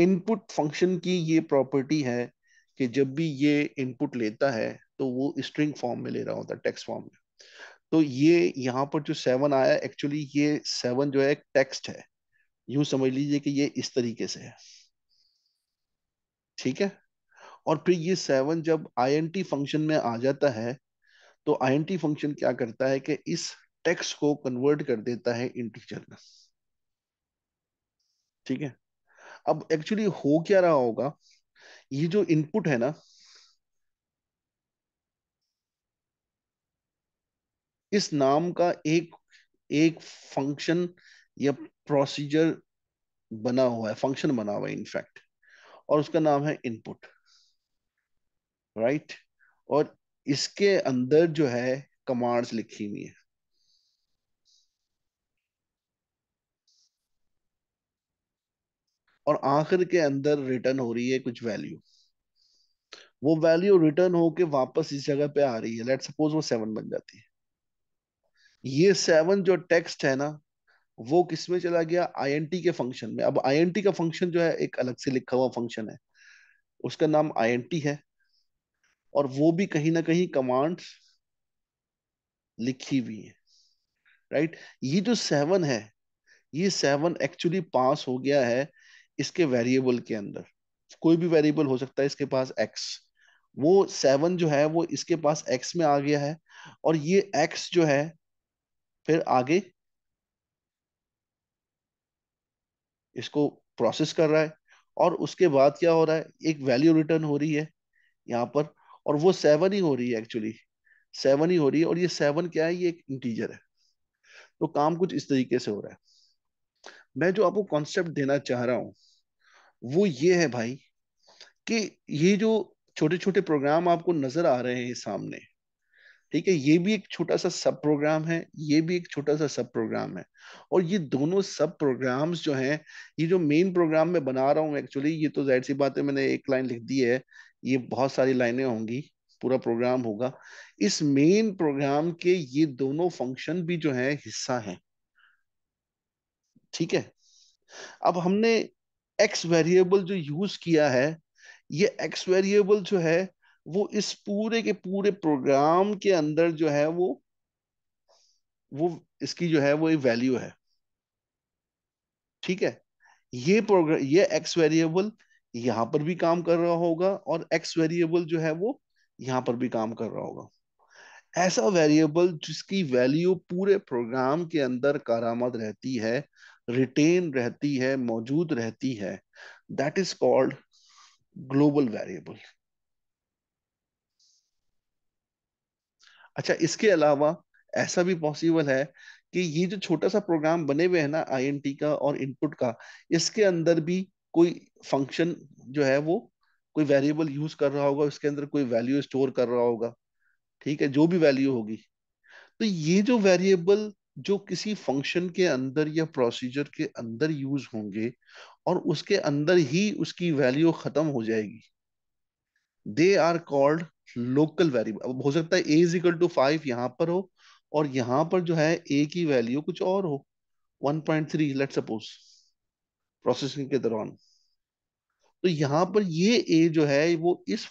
Input function की ये property है कि जब भी ये इनपुट लेता है तो वो स्ट्रिंग फॉर्म में ले रहा होता है टेक्स्ट फॉर्म में तो ये यहाँ पर जो सेवन आया एक्चुअली ये सेवन जो है एक टेक्स्ट है यूं समझ लीजिए कि ये इस तरीके से है ठीक है और फिर ये सेवन जब आई फंक्शन में आ जाता है तो आई फंक्शन क्या करता है कि इस टेक्स्ट को कन्वर्ट कर देता है इंटीजर में ठीक है अब एक्चुअली हो क्या रहा होगा ये जो इनपुट है ना इस नाम का एक एक फंक्शन या प्रोसीजर बना हुआ है फंक्शन बना हुआ है इनफैक्ट और उसका नाम है इनपुट राइट right? और इसके अंदर जो है कमांड्स लिखी हुई है और आखिर के अंदर रिटर्न हो रही है कुछ वैल्यू वो वैल्यू रिटर्न होके वापस इस जगह पे आ रही है लेट सपोज वो सेवन बन जाती है ये सेवन जो टेक्स्ट है ना वो किसमें चला गया आई के फंक्शन में अब आई का फंक्शन जो है एक अलग से लिखा हुआ फंक्शन है उसका नाम आई है और वो भी कहीं ना कहीं कमांड्स लिखी हुई है राइट ये जो सेवन है ये सेवन एक्चुअली पास हो गया है इसके वेरिएबल के अंदर कोई भी वेरिएबल हो सकता है इसके पास एक्स वो सेवन जो है वो इसके पास एक्स में आ गया है और ये एक्स जो है फिर आगे इसको प्रोसेस कर रहा है और उसके बाद क्या हो रहा है एक वैल्यू रिटर्न हो रही है यहाँ पर और वो सेवन ही हो रही है एक्चुअली सेवन ही हो रही है और ये सेवन क्या है ये एक इंटीजर है तो काम कुछ इस तरीके से हो रहा है मैं जो आपको कॉन्सेप्ट देना चाह रहा हूं वो ये है भाई कि ये जो छोटे छोटे प्रोग्राम आपको नजर आ रहे हैं सामने ठीक है ये भी एक छोटा सा सब प्रोग्राम है ये भी एक छोटा सा सब प्रोग्राम है और ये दोनों सब प्रोग्राम्स जो हैं ये जो मेन प्रोग्राम में बना रहा हूँ एक्चुअली ये तो जाहिर सी बात है मैंने एक लाइन लिख दी है ये बहुत सारी लाइनें होंगी पूरा प्रोग्राम होगा इस मेन प्रोग्राम के ये दोनों फंक्शन भी जो है हिस्सा है ठीक है अब हमने एक्स वेरिएबल जो यूज किया है ये एक्स वेरिएबल जो है वो इस पूरे के पूरे प्रोग्राम के अंदर जो है वो वो इसकी जो है वो एक वैल्यू है ठीक है ये प्रोग्राम ये एक्स वेरिएबल यहां पर भी काम कर रहा होगा और एक्स वेरिएबल जो है वो यहां पर भी काम कर रहा होगा ऐसा वेरिएबल जिसकी वैल्यू पूरे प्रोग्राम के अंदर कारामद रहती है रिटेन रहती है मौजूद रहती है that is called global variable अच्छा इसके अलावा ऐसा भी पॉसिबल है कि ये जो छोटा सा प्रोग्राम बने हुए है ना आईएनटी का और इनपुट का इसके अंदर भी कोई फंक्शन जो है वो कोई वेरिएबल यूज कर रहा होगा उसके अंदर कोई वैल्यू स्टोर कर रहा होगा ठीक है जो भी वैल्यू होगी तो ये जो वेरिएबल जो किसी फंक्शन के अंदर या प्रोसीजर के अंदर यूज होंगे और उसके अंदर ही उसकी वैल्यू खत्म हो जाएगी they are called local variable अब हो सकता है A is equal to five यहाँ पर हो और यहाँ पर जो है ए की वैल्यू कुछ और हो 1.3 लेट सपोज प्रोसेसिंग के दौरान तो यहां पर ये ए जो है वो इस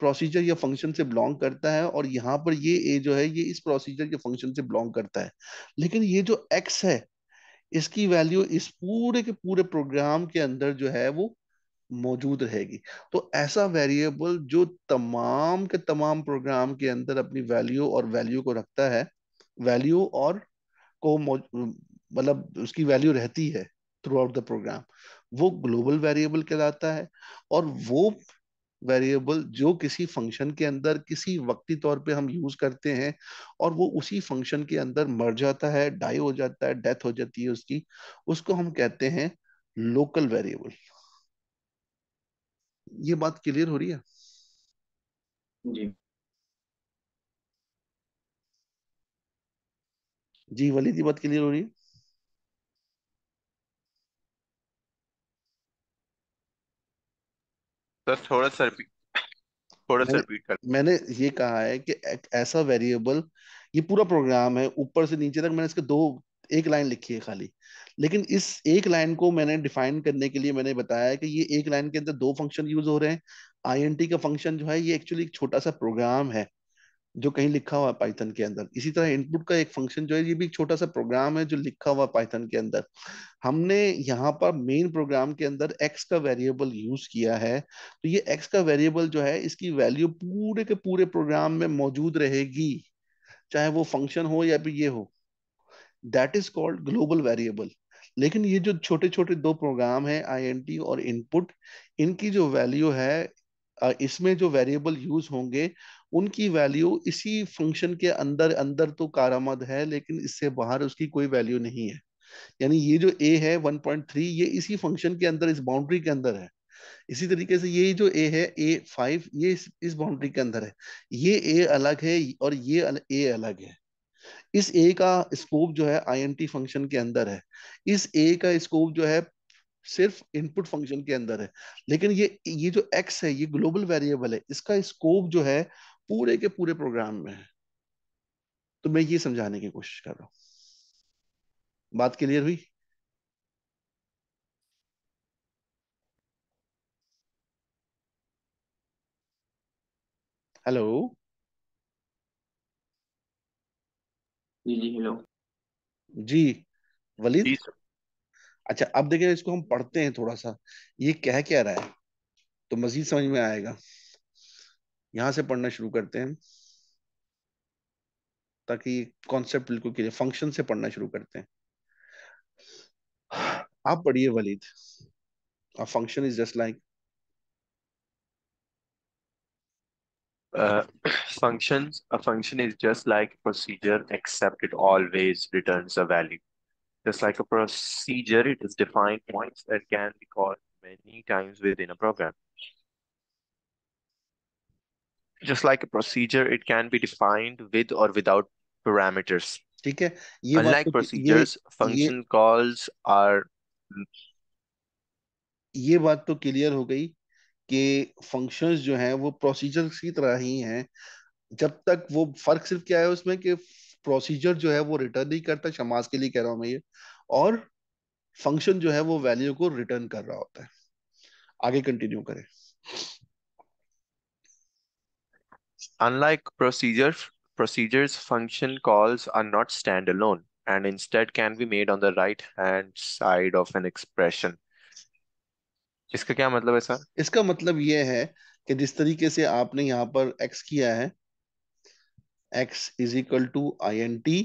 प्रोसीजर या फंक्शन से बिलोंग करता है और यहाँ पर ये ए जो है ये इस प्रोसीजर या फंक्शन से बिलोंग करता है लेकिन ये जो एक्स है इसकी वैल्यू इस पूरे के पूरे प्रोग्राम के अंदर जो है वो मौजूद रहेगी तो ऐसा वेरिएबल जो तमाम के तमाम प्रोग्राम के अंदर अपनी वैल्यू और वैल्यू को रखता है वैल्यू और को मतलब उसकी वैल्यू रहती है थ्रू आउट द प्रोग्राम वो ग्लोबल वेरिएबल कहलाता है और वो वेरिएबल जो किसी फंक्शन के अंदर किसी वक्ती तौर पे हम यूज करते हैं और वो उसी फंक्शन के अंदर मर जाता है डाई हो जाता है डेथ हो जाती है उसकी उसको हम कहते हैं लोकल वेरिएबल ये बात क्लियर हो रही है जी जी वली बात क्लियर हो रही है तो थोड़ा सा थोड़ा सा रिपीट कर मैंने ये कहा है कि एक ऐसा वेरिएबल ये पूरा प्रोग्राम है ऊपर से नीचे तक मैंने इसके दो एक लाइन लिखी है खाली लेकिन इस एक लाइन को मैंने डिफाइन करने के लिए मैंने बताया कि ये एक लाइन के अंदर दो फंक्शन यूज हो रहे हैं आई का फंक्शन जो है ये एक्चुअली एक छोटा सा प्रोग्राम है जो कहीं लिखा हुआ है पाइथन के अंदर इसी तरह इनपुट का एक फंक्शन जो है ये भी एक छोटा सा प्रोग्राम है जो लिखा हुआ पाइथन के अंदर हमने यहाँ पर मेन प्रोग्राम के अंदर एक्स का वेरिएबल यूज किया है तो ये एक्स का वेरिएबल जो है इसकी वैल्यू पूरे के पूरे प्रोग्राम में मौजूद रहेगी चाहे वो फंक्शन हो या फिर ये हो that is called global variable लेकिन ये जो छोटे छोटे दो प्रोग्राम है आई और इनपुट इनकी जो वैल्यू है इसमें जो वेरिएबल यूज होंगे उनकी वैल्यू इसी फंक्शन के अंदर अंदर तो कारामद है लेकिन इससे बाहर उसकी कोई वैल्यू नहीं है यानी ये जो ए है 1.3 ये इसी फंक्शन के अंदर इस बाउंड्री के अंदर है इसी तरीके से ये जो ए है ए फाइव ये इस, इस बाउंड्री के अंदर है ये ए अलग है और ये ए अलग है इस ए का स्कोप जो है आईएमटी फंक्शन के अंदर है इस ए का स्कोप जो है सिर्फ इनपुट फंक्शन के अंदर है लेकिन ये ये जो एक्स है ये ग्लोबल वेरिएबल है इसका स्कोप जो है पूरे के पूरे प्रोग्राम में है तो मैं ये समझाने की कोशिश कर रहा हूं बात क्लियर हुई हेलो जी हेलो जी वलीद जी अच्छा अब देखिए इसको हम पढ़ते हैं थोड़ा सा ये कह क्या रहा है तो मजीद समझ में आएगा यहां से पढ़ना शुरू करते हैं ताकि कॉन्सेप्ट बिल्कुल क्लियर फंक्शन से पढ़ना शुरू करते हैं आप पढ़िए Waleed A function is just like function uh, functions. A function is just like a procedure, except it always Just like a procedure, it is defined points that can be called many times within a program. Just like a procedure, it can be defined with or without parameters. Unlike procedures, function calls are ये बात तो clear हो गई कि functions जो हैं वो procedures की तरह ही हैं जब तक वो फर्क सिर्फ क्या है उसमें कि प्रोसीजर जो है वो रिटर्न नहीं करता शमास के लिए कह रहा हूँ मैं ये और फंक्शन जो है वो वैल्यू को रिटर्न कर रहा होता है आगे कंटिन्यू करें Unlike procedure, procedures, function calls are not standalone and instead can be made on the right hand side of an expression. इसका क्या मतलब है सर इसका मतलब ये है कि जिस तरीके से आपने यहाँ पर x किया है X is equal to I N T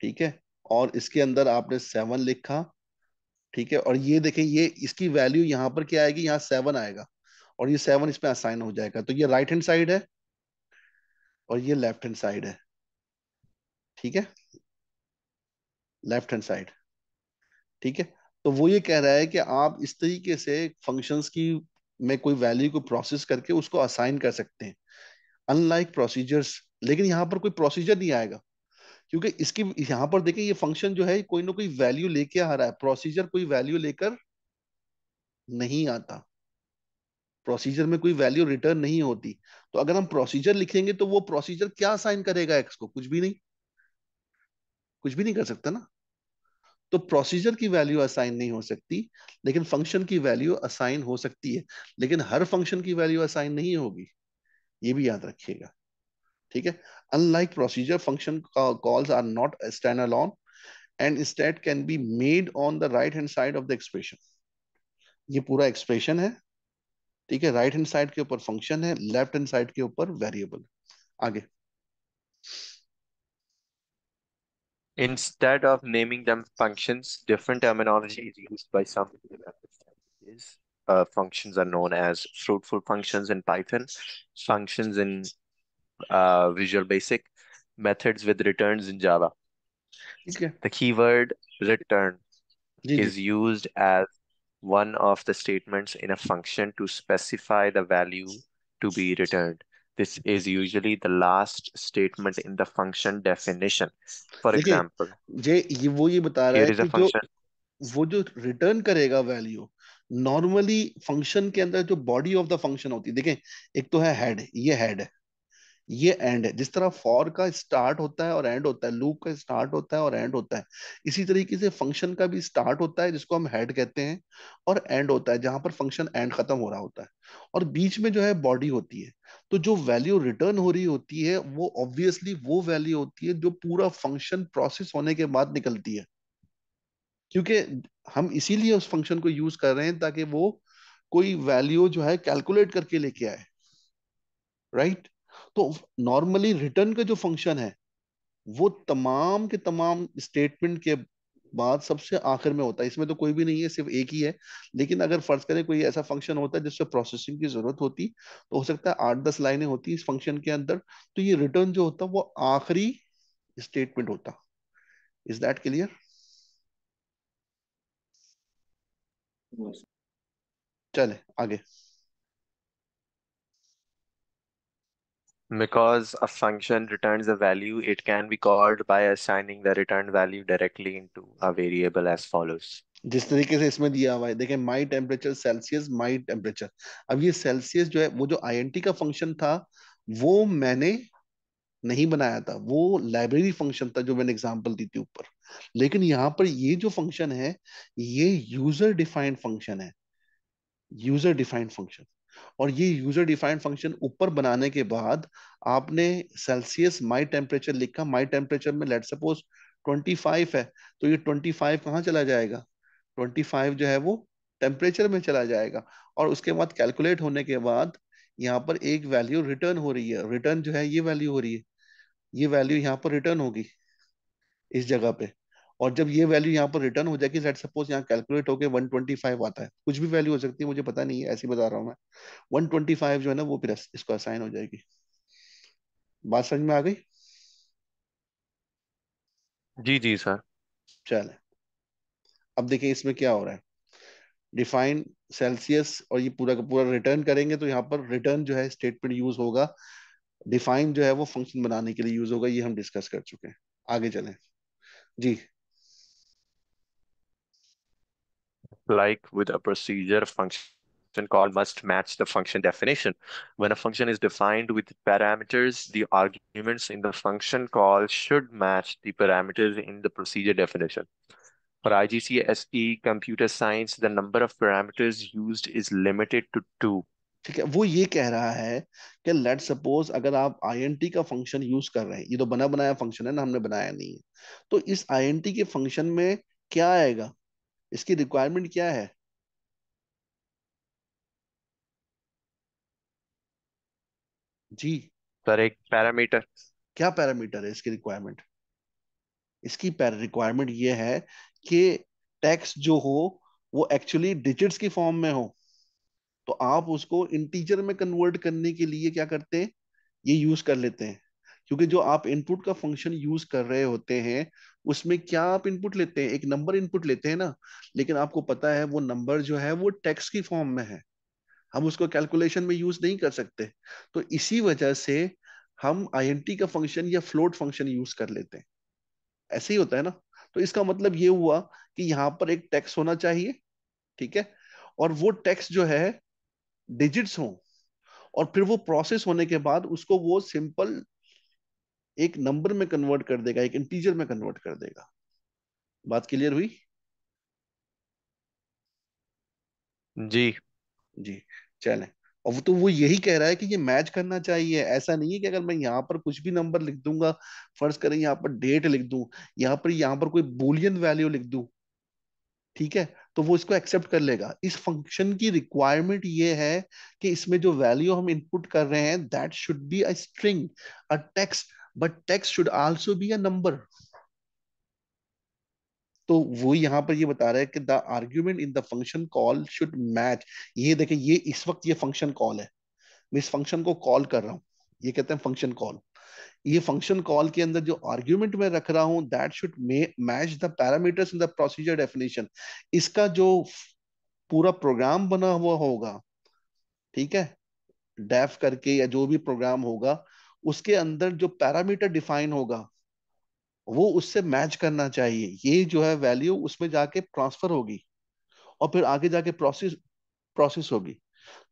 ठीक है और इसके अंदर आपने सेवन लिखा ठीक है और ये देखें ये इसकी वैल्यू यहां पर क्या आएगी यहाँ सेवन आएगा और ये सेवन इसमें असाइन हो जाएगा तो ये राइट हैंड साइड है और ये लेफ्ट हैंड साइड है ठीक है लेफ्ट हैंड साइड ठीक है तो वो ये कह रहा है कि आप इस तरीके से फंक्शंस की में कोई वैल्यू को प्रोसेस करके उसको असाइन कर सकते हैं अनलाइक प्रोसीजर्स लेकिन यहाँ पर कोई प्रोसीजर नहीं आएगा क्योंकि इसकी यहाँ पर देखिए ये फंक्शन जो है कोई ना कोई वैल्यू लेके आ रहा है प्रोसीजर कोई वैल्यू लेकर नहीं आता प्रोसीजर में कोई वैल्यू रिटर्न नहीं होती तो अगर हम प्रोसीजर लिखेंगे तो वो प्रोसीजर क्या साइन करेगा एक्स को कुछ भी नहीं कुछ भी नहीं कर सकता ना तो प्रोसीजर की वैल्यू असाइन नहीं हो सकती लेकिन फंक्शन की वैल्यू असाइन हो सकती है लेकिन हर फंक्शन की वैल्यू असाइन नहीं होगी ये भी याद रखिएगा ठीक है unlike procedure function calls are not stand alone and state can be made on the right hand side of the expression ये पूरा एक्सप्रेशन है ठीक है राइट हैंड साइड के ऊपर फंक्शन है लेफ्ट हैंड साइड के ऊपर वेरिएबल आगे Instead of naming them functions, different terminology is used by some developers is uh, functions are known as fruitful functions in Python, functions in uh, Visual Basic, methods with returns in Java. Okay. The keyword return is used as one of the statements in a function to specify the value to be returned. This is usually the last statement in the function definition. For example, ये वो ये बता रहा है कि जो वो जो return करेगा value नॉर्मली फंक्शन के अंदर जो बॉडी ऑफ द फंक्शन होती है देखें एक तो है हेड ये हेड है ये एंड है जिस तरह फॉर का स्टार्ट होता है और एंड होता है लूप का स्टार्ट होता है और एंड होता है इसी तरीके से फंक्शन का भी स्टार्ट होता है जिसको हम हेड कहते हैं और एंड होता है जहां पर फंक्शन एंड खत्म हो रहा होता है और बीच में जो है बॉडी होती है तो जो वैल्यू रिटर्न हो रही होती है वो ऑब्वियसली वो वैल्यू होती है जो पूरा फंक्शन प्रोसेस होने के बाद निकलती है क्योंकि हम इसीलिए उस फंक्शन को यूज कर रहे हैं ताकि वो कोई वैल्यू जो है कैलकुलेट करके लेके आए राइट तो नॉर्मली रिटर्न का जो फंक्शन है वो तमाम के तमाम स्टेटमेंट के बाद सबसे आखिर में होता है इसमें तो कोई भी नहीं है सिर्फ एक ही है लेकिन अगर फर्ज करें कोई ऐसा फंक्शन होता है जिससे प्रोसेसिंग की जरूरत होती तो हो सकता है आठ दस लाइनें होती इस फंक्शन के अंदर तो ये रिटर्न जो होता है वो आखिरी स्टेटमेंट होता इज दैट क्लियर चले आगे Because a function returns a value, it can be called by assigning the returned value directly into a variable as follows. jis tarike se isme diya hua hai देखें my temperature celsius my temperature ab ye celsius jo hai wo jo int ka function tha wo maine नहीं बनाया था वो library function था जो मैंने example दी थी ऊपर लेकिन यहाँ पर ये जो फंक्शन है ये यूजर डिफाइंड फंक्शन है यूजर डिफाइंड फंक्शन और ये यूजर डिफाइंड फंक्शन ऊपर बनाने के बाद आपने सेल्सियस माई टेम्परेचर लिखा माई टेम्परेचर में लेट सपोज 25 है तो ये 25 कहाँ चला जाएगा 25 जो है वो टेम्परेचर में चला जाएगा और उसके बाद कैलकुलेट होने के बाद यहाँ पर एक वैल्यू रिटर्न हो रही है रिटर्न जो है ये वैल्यू हो रही है ये वैल्यू यहाँ पर रिटर्न होगी इस जगह पे और जब ये वैल्यू यहाँ पर रिटर्न हो जाएगी लेट सपोज यहाँ कैलकुलेट होकर 125 आता है कुछ भी वैल्यू हो सकती है मुझे पता नहीं है ऐसी बता रहा हूँ मैं 125 जो है ना वो फिर इसको असाइन हो जाएगी बात समझ में आ गई जी जी सर चले अब देखिए इसमें क्या हो रहा है डिफाइन सेल्सियस और ये पूरा का पूरा रिटर्न करेंगे तो यहाँ पर रिटर्न जो है स्टेटमेंट यूज होगा डिफाइन जो है वो फंक्शन बनाने के लिए यूज होगा ये हम डिस्कस कर चुके हैं आगे चलें जी like with a procedure function call must match the function definition. When a function is defined with parameters, the arguments in the function call should match the parameters in the procedure definition. For IGCSE computer science, the number of parameters used is limited to two. ठीक है वो ये कह रहा है कि let suppose अगर आप आई का फंक्शन यूज कर रहे हैं ये तो बना बनाया फंक्शन है ना हमने बनाया नहीं है तो इस आई के फंक्शन में क्या आएगा इसकी रिक्वायरमेंट क्या है जी सर एक पैरामीटर क्या पैरामीटर है इसकी रिक्वायरमेंट इसकी रिक्वायरमेंट ये है के टैक्स जो हो वो एक्चुअली डिजिट्स की फॉर्म में हो तो आप उसको इंटीजर में कन्वर्ट करने के लिए क्या करते हैं ये यूज कर लेते हैं क्योंकि जो आप इनपुट का फंक्शन यूज कर रहे होते हैं उसमें क्या आप इनपुट लेते हैं एक नंबर इनपुट लेते हैं ना लेकिन आपको पता है वो नंबर जो है वो टैक्स की फॉर्म में है हम उसको कैलकुलेशन में यूज नहीं कर सकते तो इसी वजह से हम आई का फंक्शन या फ्लोट फंक्शन यूज कर लेते हैं ऐसे ही होता है ना तो इसका मतलब ये हुआ कि यहाँ पर एक टैक्स होना चाहिए ठीक है और वो टैक्स जो है डिजिट्स हो और फिर वो प्रोसेस होने के बाद उसको वो सिंपल एक नंबर में कन्वर्ट कर देगा एक इंटीजर में कन्वर्ट कर देगा बात क्लियर हुई जी जी चलें और वो तो वो यही कह रहा है कि ये मैच करना चाहिए ऐसा नहीं है कि अगर मैं यहाँ पर कुछ भी नंबर लिख दूंगा फर्ज करें यहाँ पर डेट लिख दू यहाँ पर यहाँ पर कोई बुलियन वैल्यू लिख दू ठीक है तो वो इसको एक्सेप्ट कर लेगा इस फंक्शन की रिक्वायरमेंट ये है कि इसमें जो वैल्यू हम इनपुट कर रहे हैं that should be a string a text but text should also be a number तो वो यहाँ पर ये बता रहा है कि the argument in the function call should match ये देखें ये इस वक्त ये फंक्शन कॉल है मैं इस फंक्शन को कॉल कर रहा हूँ ये कहते हैं फंक्शन कॉल ये फंक्शन कॉल के अंदर जो आर्ग्यूमेंट में रख रहा हूं that should match the parameters in the procedure definition इसका जो पूरा प्रोग्राम बना हुआ होगा ठीक है डेफ करके या जो भी प्रोग्राम होगा उसके अंदर जो पैरामीटर डिफाइन होगा वो उससे मैच करना चाहिए ये जो है वैल्यू उसमें जाके ट्रांसफर होगी और फिर आगे जाके प्रोसेस प्रोसेस होगी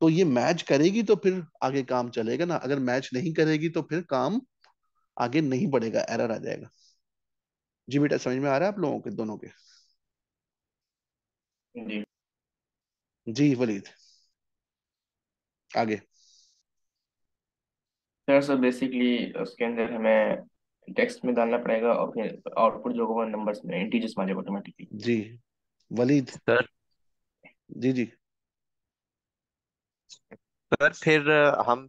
तो ये मैच करेगी तो फिर आगे काम चलेगा ना अगर मैच नहीं करेगी तो फिर काम आगे नहीं बढ़ेगा एरर आ जाएगा जी बेटा समझ में आ रहा है आप लोगों के दोनों के जी वलीद आगे सर सर बेसिकली उसके अंदर हमें टेक्स्ट में डालना पड़ेगा और फिर आउटपुट जो होगा नंबर्स में इंटीजर्स में आ जाएगा ऑटोमेटिकली जी वलीद सर जी जी सर फिर हम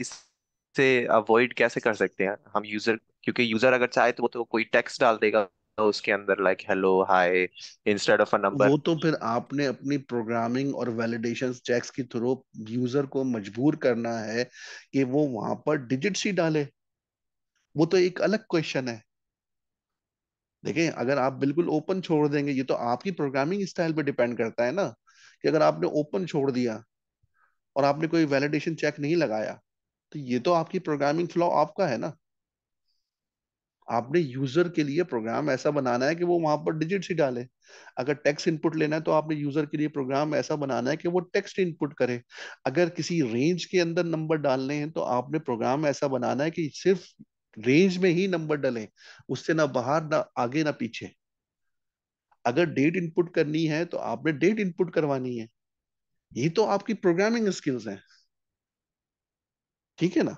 इससे अवॉइड कैसे कर सकते हैं हम यूजर क्योंकि यूजर अगर चाहे तो वो तो कोई टेक्स्ट डाल देगा उसके अंदर like hello hi instead of a number वो तो फिर आपने अपनी प्रोग्रामिंग और वैलिडेशन चेक्स के थ्रू यूजर को मजबूर करना है कि वो वहां पर डिजिट्स ही डाले वो तो एक अलग क्वेश्चन है देखें अगर आप बिल्कुल ओपन छोड़ देंगे ये तो आपकी प्रोग्रामिंग स्टाइल पे डिपेंड करता है ना कि अगर आपने ओपन छोड़ दिया और आपने कोई वैलिडेशन चेक नहीं लगाया तो ये तो आपकी प्रोग्रामिंग फ्लॉ आपका है ना आपने यूजर के लिए प्रोग्राम ऐसा बनाना है कि वो वहां पर डिजिट ही डाले अगर टेक्स्ट इनपुट लेना है तो आपने यूजर के लिए प्रोग्राम ऐसा बनाना है कि वो टेक्स्ट इनपुट करे अगर किसी रेंज के अंदर नंबर डालने हैं तो आपने प्रोग्राम ऐसा बनाना है कि सिर्फ रेंज में ही नंबर डले उससे ना बाहर ना आगे ना पीछे अगर डेट इनपुट करनी है तो आपने डेट इनपुट करवानी है ये तो आपकी प्रोग्रामिंग स्किल्स हैं ठीक है ना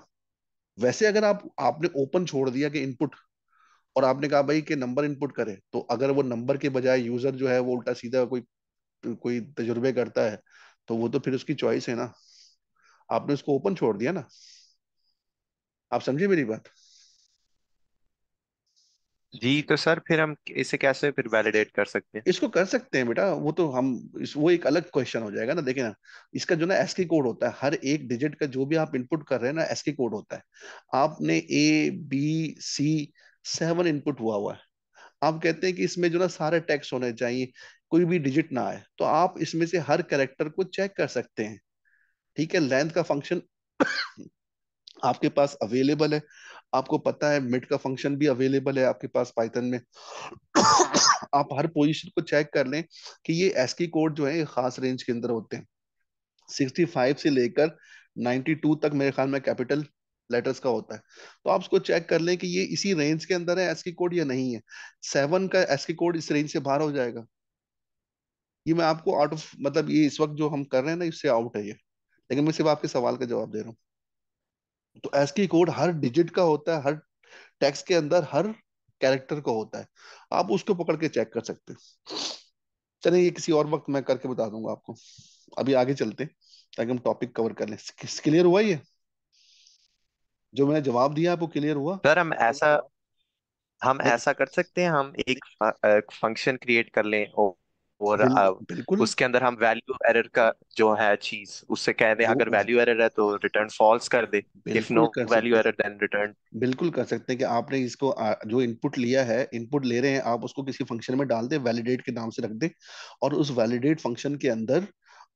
वैसे अगर आप आपने ओपन छोड़ दिया कि इनपुट और आपने कहा भाई कि नंबर इनपुट करे तो अगर वो नंबर के बजाय यूजर जो है वो उल्टा सीधा कोई कोई तजुर्बे करता है तो वो तो फिर उसकी चॉइस है ना आपने उसको ओपन छोड़ दिया ना आप समझे मेरी बात जी तो सर फिर हम इसे कैसे फिर वैलिडेट कर सकते हैं इसको कर सकते हैं बेटा वो तो हम इस, वो एक अलग क्वेश्चन हो जाएगा ना देखिए ना इसका जो ना एसकी कोड होता है हर एक डिजिट का जो भी आप इनपुट कर रहे हैं ना एसकी कोड होता है आपने A B C seven input हुआ हुआ है आप कहते हैं कि इसमें जो ना सारे टेक्स होने चाहिए कोई भी डिजिट ना आए तो आप इसमें से हर कैरेक्टर को चेक कर सकते हैं ठीक है लेंथ का फंक्शन आपके पास अवेलेबल है आपको पता है मिट का फंक्शन भी अवेलेबल है आपके पास पाइथन में आप हर पोजीशन को चेक कर लें कि ये एसकी कोड जो है खास रेंज के अंदर होते हैं 65 से लेकर 92 तक मेरे ख्याल में कैपिटल लेटर्स का होता है तो आप उसको चेक कर लें कि ये इसी रेंज के अंदर है एसकी कोड या नहीं है सेवन का एसकी कोड इस रेंज से बाहर हो जाएगा ये मैं आपको आउट ऑफ मतलब ये इस वक्त जो हम कर रहे हैं ना इससे आउट है ये लेकिन मैं सिर्फ आपके सवाल का जवाब दे रहा हूँ तो एसकी कोड हर डिजिट का होता है हर टैक्स के अंदर हर कैरेक्टर का होता है आप उसको पकड़ के चेक कर सकते हैं चलिए ये किसी और वक्त मैं करके बता दूंगा आपको अभी आगे चलते ताकि हम टॉपिक कवर कर लें क्लियर हुआ ये जो मैंने जवाब दिया आपको क्लियर हुआ सर हम ऐसा हम ऐसा कर सकते हैं हम एक फंक्शन क्रिएट कर लें और बिल्कुल उसके अंदर हम वैल्यू एरर का जो है चीज उससे कह दें अगर वैल्यू एरर है तो रिटर्न फॉल्स कर दे if no value error then return बिल्कुल कर सकते हैं कि आपने इसको जो इनपुट लिया है इनपुट ले रहे हैं आप उसको किसी फंक्शन में डाल दे वैलिडेट के नाम से रख दे और उस वैलिडेट फंक्शन के अंदर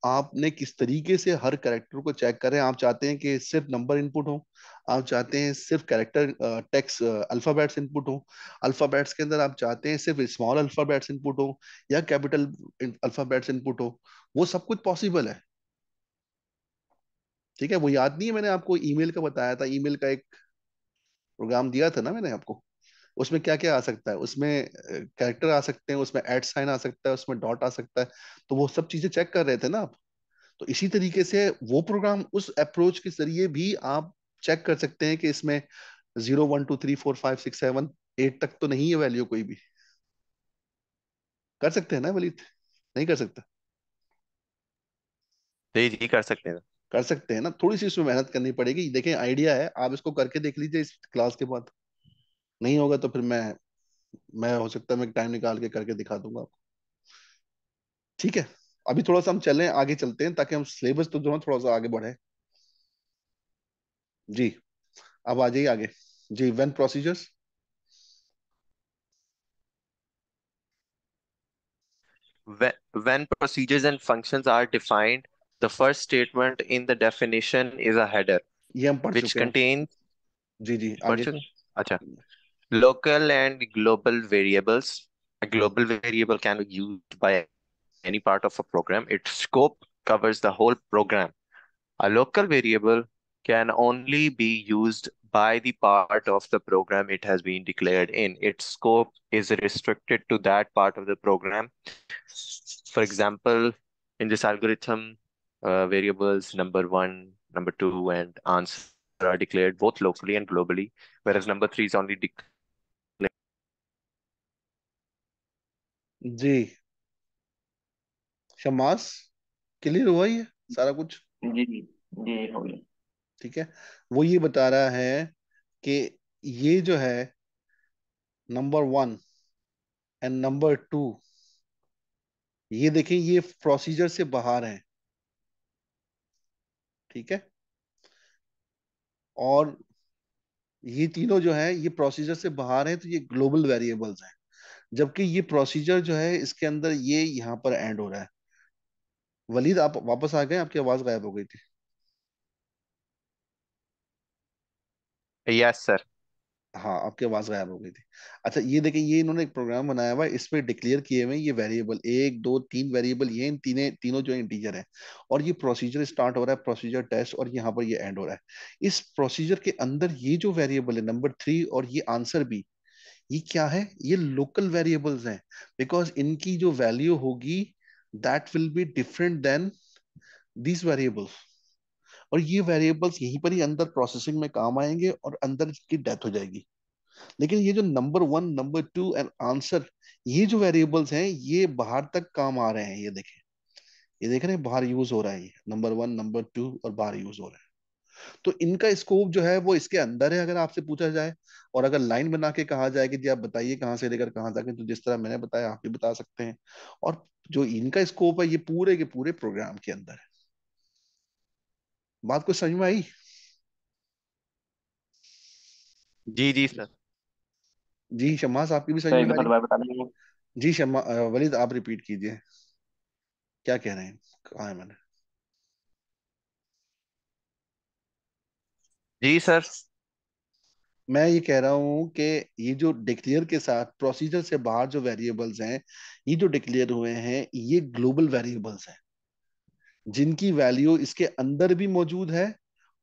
आपने किस तरीके से हर करेक्टर को चेक करें आप चाहते हैं कि सिर्फ नंबर इनपुट हो आप चाहते हैं सिर्फ कैरेक्टर टेक्स अल्फाबेट्स इनपुट हो अल्फाबेट्स के अंदर आप चाहते हैं सिर्फ स्मॉल अल्फाबेट्स इनपुट हो या कैपिटल अल्फाबेट्स इनपुट हो वो सब कुछ पॉसिबल है ठीक है वो याद नहीं है मैंने आपको ईमेल का बताया था ईमेल का एक प्रोग्राम दिया था ना मैंने आपको उसमें क्या क्या आ सकता है उसमें कैरेक्टर आ सकते हैं उसमें एड साइन आ सकता है उसमें डॉट आ सकता है तो वो सब चीजें चेक कर रहे थे ना आप तो इसी तरीके से वो प्रोग्राम उस अप्रोच के जरिए भी आप चेक कर सकते हैं कि इसमें zero one two three four five six seven eight तक तो नहीं है वैल्यू कोई भी कर सकते हैं ना वलीद नहीं कर सकता जी जी कर सकते हैं कर सकते हैं ना थोड़ी सी इसमें मेहनत करनी पड़ेगी देखें आइडिया है आप इसको करके देख लीजिए इस क्लास के बाद नहीं होगा तो फिर मैं मैं हो सकता है मैं टाइम निकाल के करके दिखा दूंगा आपको ठीक है अभी थोड़ा सा हम चलें आगे चलते हैं ताकि हम सिलेबस तो जो है थोड़ा सा आगे बढ़े जी अब आ जाइए आगे जी when procedures When, procedures and functions are defined, the first statement in the definition is a header, which contains जी, जी, अच्छा, local and global variables. A global variable can be used by any part of a program. Its scope covers the whole program. A local variable can only be used by the part of the program it has been declared in. Its scope is restricted to that part of the program. For example, in this algorithm, uh, variables number one, number two, and answer are declared both locally and globally, whereas number three is only declared. जी शमास clear हुआ ये सारा कुछ जी जी जी ठीक है वो ये बता रहा है कि ये जो है number one and number two ये देखें ये प्रोसीजर से बाहर है ठीक है और ये तीनों जो है ये प्रोसीजर से बाहर है तो ये ग्लोबल वेरिएबल्स हैं जबकि ये प्रोसीजर जो है इसके अंदर ये यहां पर एंड हो रहा है वलीद आप वापस आ गए आपकी आवाज गायब हो गई थी यस सर हाँ आपकी आवाज गायब हो गई थी अच्छा ये देखिए ये इन्होंने एक प्रोग्राम बनाया हुआ है इसमें डिक्लेयर किए हुए ये वेरिएबल एक दो तीन वेरिएबल ये इन तीनों तीनों जो इंटीजर है और ये प्रोसीजर स्टार्ट हो रहा है प्रोसीजर टेस्ट और यहाँ पर ये एंड हो रहा है इस प्रोसीजर के अंदर ये जो वेरिएबल है नंबर थ्री और ये आंसर भी ये क्या है ये लोकल वेरिएबल्स हैं बिकॉज इनकी जो वैल्यू होगी that will be different then these variables और ये वेरिएबल्स यहीं पर ही अंदर प्रोसेसिंग में काम आएंगे और अंदर की डेथ हो जाएगी लेकिन ये जो number one number two and answer ये जो वेरिएबल्स हैं ये बाहर तक काम आ रहे हैं ये देखें ये देख रहे हैं बाहर यूज हो रहा है नंबर वन नंबर टू और बाहर यूज हो रहा है तो इनका स्कोप जो है वो इसके अंदर है अगर आपसे पूछा जाए और अगर लाइन बना के कहा जाए कि जी आप बताइए कहाँ से लेकर कहाँ तक तो जिस तरह मैंने बताया आप भी बता सकते हैं और जो इनका स्कोप है ये पूरे के पूरे प्रोग्राम के अंदर है बात कुछ समझ में आई जी जी सर जी साहब आपकी भी समझ में आई जी शम्मा वलीद आप रिपीट कीजिए क्या कह रहे हैं कहा है मैंने जी सर मैं ये कह रहा हूँ कि ये जो डिक्लेयर के साथ प्रोसीजर से बाहर जो वेरिएबल्स हैं ये जो डिक्लेयर हुए हैं ये ग्लोबल वेरिएबल्स हैं जिनकी वैल्यू इसके अंदर भी मौजूद है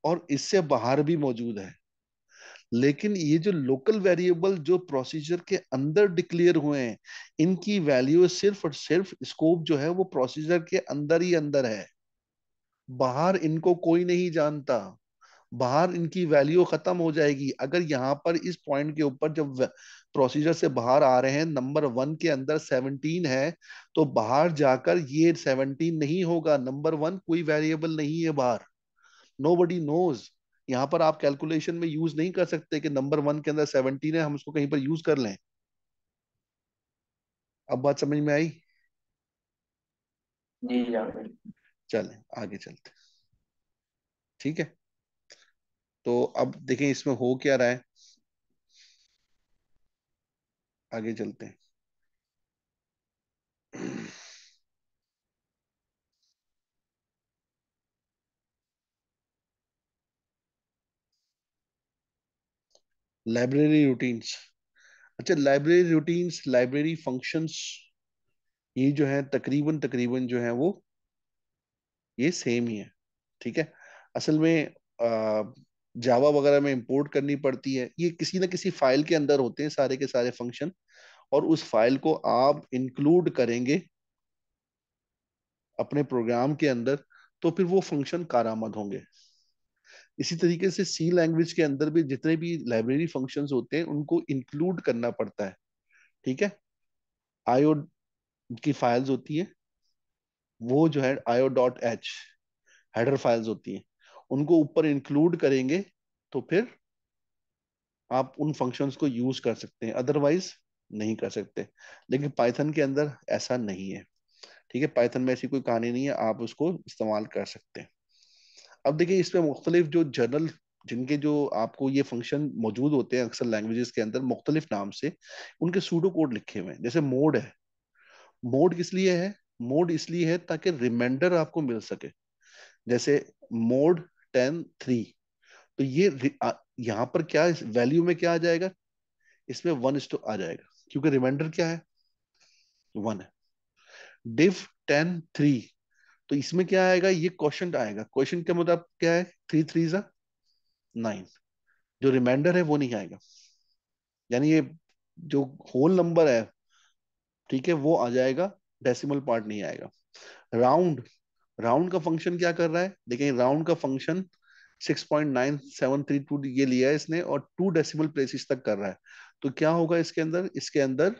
और इससे बाहर भी मौजूद है लेकिन ये जो लोकल वेरिएबल जो प्रोसीजर के अंदर डिक्लेयर हुए हैं इनकी वैल्यू सिर्फ और सिर्फ स्कोप जो है वो प्रोसीजर के अंदर ही अंदर है बाहर इनको कोई नहीं जानता बाहर इनकी वैल्यू खत्म हो जाएगी अगर यहाँ पर इस पॉइंट के ऊपर जब प्रोसीजर से बाहर आ रहे हैं नंबर वन के अंदर सेवनटीन है तो बाहर जाकर ये सेवनटीन नहीं होगा नंबर वन कोई वेरिएबल नहीं है बाहर नो बडी नोज यहाँ पर आप कैलकुलेशन में यूज नहीं कर सकते कि नंबर वन के अंदर सेवनटीन है हम उसको कहीं पर यूज कर लें अब बात समझ में आई जी चले आगे चलते ठीक है तो अब देखें इसमें हो क्या रहा है आगे चलते हैं लाइब्रेरी रूटीन्स अच्छा लाइब्रेरी रूटीन्स लाइब्रेरी फंक्शंस ये जो है तकरीबन तकरीबन जो है वो ये सेम ही है ठीक है असल में आ, जावा वगैरह में इंपोर्ट करनी पड़ती है ये किसी ना किसी फाइल के अंदर होते हैं सारे के सारे फंक्शन और उस फाइल को आप इंक्लूड करेंगे अपने प्रोग्राम के अंदर तो फिर वो फंक्शन कारामद होंगे इसी तरीके से सी लैंग्वेज के अंदर भी जितने भी लाइब्रेरी फंक्शन होते हैं उनको इंक्लूड करना पड़ता है ठीक है आयो की फाइल्स होती है वो जो है आयो डॉट एच हेडर फाइल्स होती हैं उनको ऊपर इंक्लूड करेंगे तो फिर आप उन फंक्शंस को यूज कर सकते हैं अदरवाइज नहीं कर सकते लेकिन पाइथन के अंदर ऐसा नहीं है ठीक है पाइथन में ऐसी कोई कहानी नहीं है आप उसको इस्तेमाल कर सकते हैं अब देखिए इसमें मुख्तलिफ जो जनरल जिनके जो आपको ये फंक्शन मौजूद होते हैं अक्सर लैंग्वेजेस के अंदर मुख्तलिफ नाम से उनके सूडो कोड लिखे हुए हैं जैसे मोड है मोड किस लिए है मोड इसलिए है ताकि रिमाइंडर आपको मिल सके जैसे मोड टेन थ्री तो ये यहाँ पर क्या इस वैल्यू में क्या आ जाएगा इसमें वन इस तो आ जाएगा क्योंकि रिमाइंडर क्या है वन है डिफ टेन थ्री तो इसमें क्या आएगा ये क्वेश्चन आएगा क्वेश्चन के मुताबिक क्या है थ्री थ्री जा नाइन जो रिमाइंडर है वो नहीं आएगा यानी ये जो होल नंबर है ठीक है वो आ जाएगा डेसिमल पार्ट नहीं आएगा राउंड राउंड का फंक्शन क्या कर रहा है देखें राउंड का फंक्शन 6.9732 ये लिया है इसने और टू डेसिमल प्लेसेस तक कर रहा है तो क्या होगा इसके अंदर इसके अंदर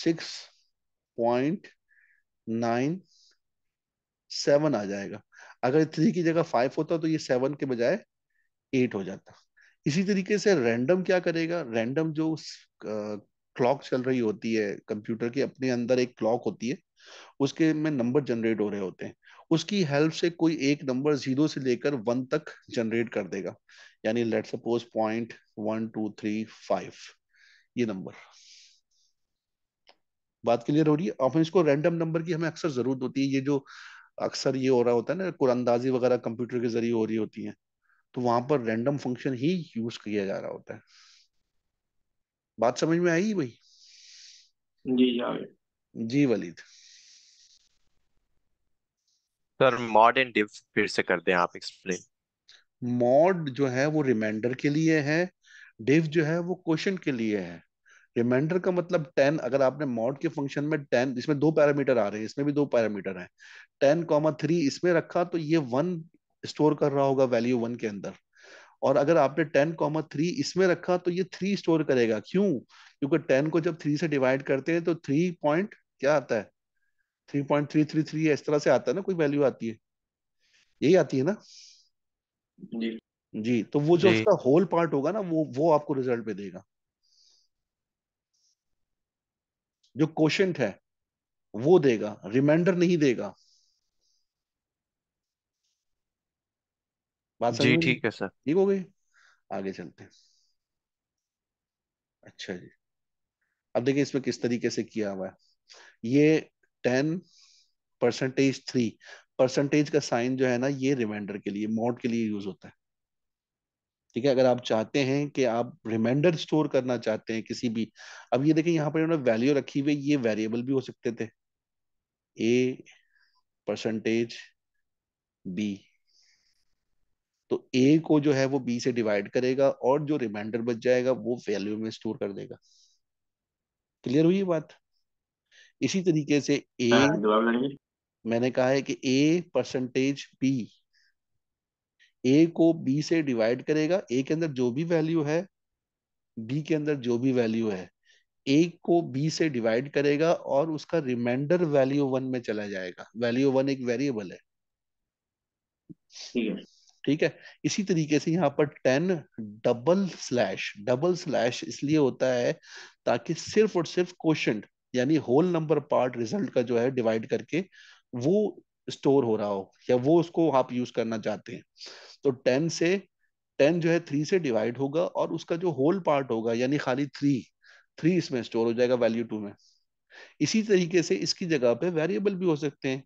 6.97 आ जाएगा अगर थ्री की जगह फाइव होता तो ये सेवन के बजाय एट हो जाता इसी तरीके से रैंडम क्या करेगा रैंडम जो क्लॉक चल रही होती है कंप्यूटर के अपने अंदर एक क्लॉक होती है उसके में नंबर जनरेट हो रहे होते हैं उसकी हेल्प से कोई एक नंबर जीरो से लेकर वन तक जनरेट कर देगा यानी let suppose point one two three five ये नंबर बात क्लियर हो रही है ऑफिस को रैंडम नंबर की हमें अक्सर जरूरत होती है ये जो अक्सर ये हो रहा होता है ना कुरंदाजी वगैरह कंप्यूटर के जरिए हो रही होती है तो वहां पर रैंडम फंक्शन ही यूज किया जा रहा होता है बात समझ में आई भाई जी जी Waleed sir mod and div फिर से कर दें आप एक्सप्लेन मॉड जो है वो रिमाइंडर के लिए है डिव जो है वो क्वेश्चन के लिए है रिमाइंडर का मतलब टेन अगर आपने मॉड के फंक्शन में टेन इसमें दो पैरामीटर आ रहे हैं इसमें भी दो पैरामीटर हैं टेन कॉमा थ्री इसमें रखा तो ये वन स्टोर कर रहा होगा वैल्यू वन के अंदर और अगर आपने टेन कॉमा थ्री इसमें रखा तो ये थ्री स्टोर करेगा क्यों क्योंकि टेन को जब थ्री से डिवाइड करते हैं तो थ्री पॉइंट क्या आता है three point three three three इस तरह से आता है ना कोई वैल्यू आती है यही आती है ना जी जी तो वो जो उसका होल पार्ट होगा ना वो वो आपको रिजल्ट पे देगा जो क्वेश्चन है वो देगा रिमाइंडर नहीं देगा बात जी ठीक है सर ठीक हो गई आगे चलते हैं अच्छा जी अब देखिए इसमें किस तरीके से किया हुआ है ये टेन परसेंटेज थ्री परसेंटेज का साइन जो है ना ये रिमाइंडर के लिए मोड के लिए यूज होता है ठीक है अगर आप चाहते हैं कि आप रिमाइंडर स्टोर करना चाहते हैं किसी भी अब ये देखें यहाँ पर उन्होंने वैल्यू रखी हुई ये वेरिएबल भी हो सकते थे ए परसेंटेज बी तो ए को जो है वो बी से डिवाइड करेगा और जो रिमाइंडर बच जाएगा वो वैल्यू में स्टोर कर देगा क्लियर हुई बात इसी तरीके से हाँ, ए मैंने कहा है कि ए परसेंटेज बी ए को बी से डिवाइड करेगा ए के अंदर जो भी वैल्यू है बी के अंदर जो भी वैल्यू है ए को बी से डिवाइड करेगा और उसका रिमाइंडर वैल्यू वन में चला जाएगा वैल्यू वन एक वेरिएबल है ठीक है इसी तरीके से यहाँ पर ten double slash double slash इसलिए होता है ताकि सिर्फ और सिर्फ क्वेश्चन यानी होल नंबर पार्ट रिजल्ट का जो है डिवाइड करके वो स्टोर हो रहा हो या वो उसको आप यूज करना चाहते हैं तो टेन से टेन जो है थ्री से डिवाइड होगा और उसका जो होल पार्ट होगा यानी खाली थ्री थ्री इसमें स्टोर हो जाएगा वैल्यू टू में इसी तरीके से इसकी जगह पे वेरिएबल भी हो सकते हैं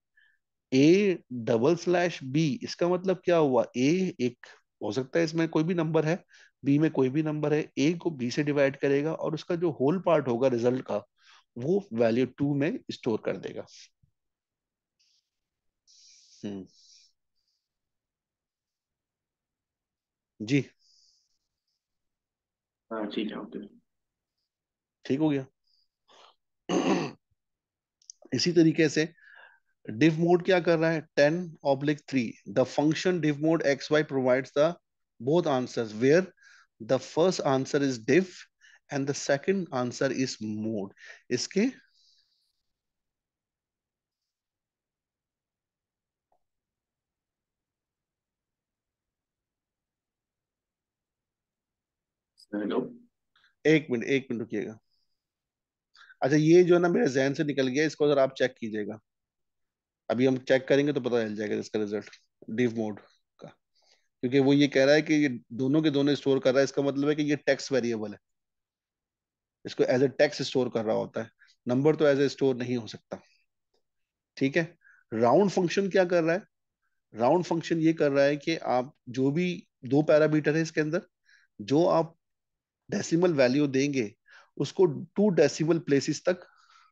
ए डबल स्लैश बी इसका मतलब क्या हुआ ए एक हो सकता है इसमें कोई भी नंबर है बी में कोई भी नंबर है ए को बी से डिवाइड करेगा और उसका जो होल पार्ट होगा रिजल्ट का वो वैल्यू टू में स्टोर कर देगा हम्म जी हाँ, है ठीक हो गया इसी तरीके से डिव मोड क्या कर रहा है ten oblique three the function div mod x y provide the both answers where the first answer is diff and the second answer is mode इसके एक मिनट एक मिनट रुकिएगा अच्छा ये जो है ना मेरे जहन से निकल गया इसको अगर आप चेक कीजिएगा अभी हम चेक करेंगे तो पता चल जाएगा इसका रिजल्ट डिव मोड का क्योंकि वो ये कह रहा है कि ये दोनों के दोनों स्टोर कर रहा है इसका मतलब है कि ये टेक्स वेरिएबल है इसको एज ए टैक्स स्टोर कर रहा होता है नंबर तो एज ए स्टोर नहीं हो सकता ठीक है राउंड फंक्शन क्या कर रहा है राउंड फंक्शन ये कर रहा है कि आप जो भी दो पैरामीटर है इसके अंदर जो आप डेसिमल वैल्यू देंगे उसको टू डेसिमल प्लेसेस तक